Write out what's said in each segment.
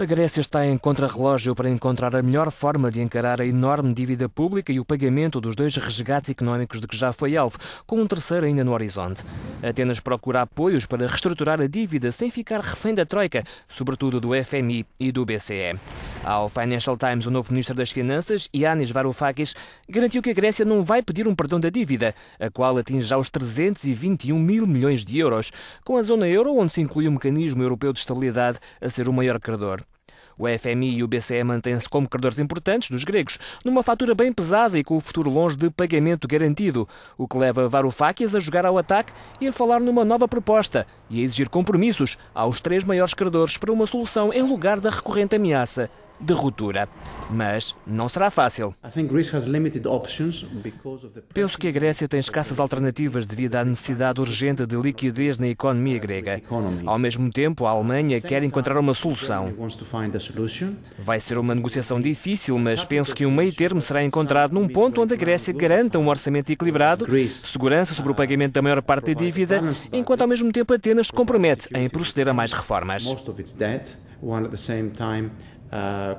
A Grécia está em contrarrelógio para encontrar a melhor forma de encarar a enorme dívida pública e o pagamento dos dois resgates económicos de que já foi alvo, com um terceiro ainda no horizonte. Atenas procura apoios para reestruturar a dívida sem ficar refém da Troika, sobretudo do FMI e do BCE. Ao Financial Times, o novo ministro das Finanças, Yanis Varoufakis, garantiu que a Grécia não vai pedir um perdão da dívida, a qual atinge já os 321 mil milhões de euros, com a zona euro, onde se inclui o mecanismo europeu de estabilidade, a ser o maior credor. O FMI e o BCE mantêm-se como credores importantes dos gregos, numa fatura bem pesada e com o futuro longe de pagamento garantido, o que leva Varoufakis a jogar ao ataque e a falar numa nova proposta e a exigir compromissos aos três maiores credores para uma solução em lugar da recorrente ameaça de ruptura. Mas não será fácil. Penso que a Grécia tem escassas alternativas devido à necessidade urgente de liquidez na economia grega. Ao mesmo tempo, a Alemanha quer encontrar uma solução. Vai ser uma negociação difícil, mas penso que um meio termo será encontrado num ponto onde a Grécia garanta um orçamento equilibrado, segurança sobre o uh, pagamento da maior parte da dívida, enquanto ao mesmo tempo Atenas se compromete em proceder a mais reformas. Uh,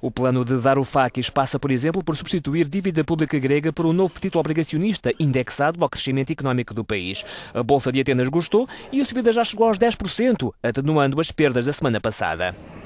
o plano de Varoufakis passa, por exemplo, por substituir dívida pública grega por um novo título obrigacionista indexado ao crescimento económico do país. A Bolsa de Atenas gostou e a subida já chegou aos 10%, atenuando as perdas da semana passada.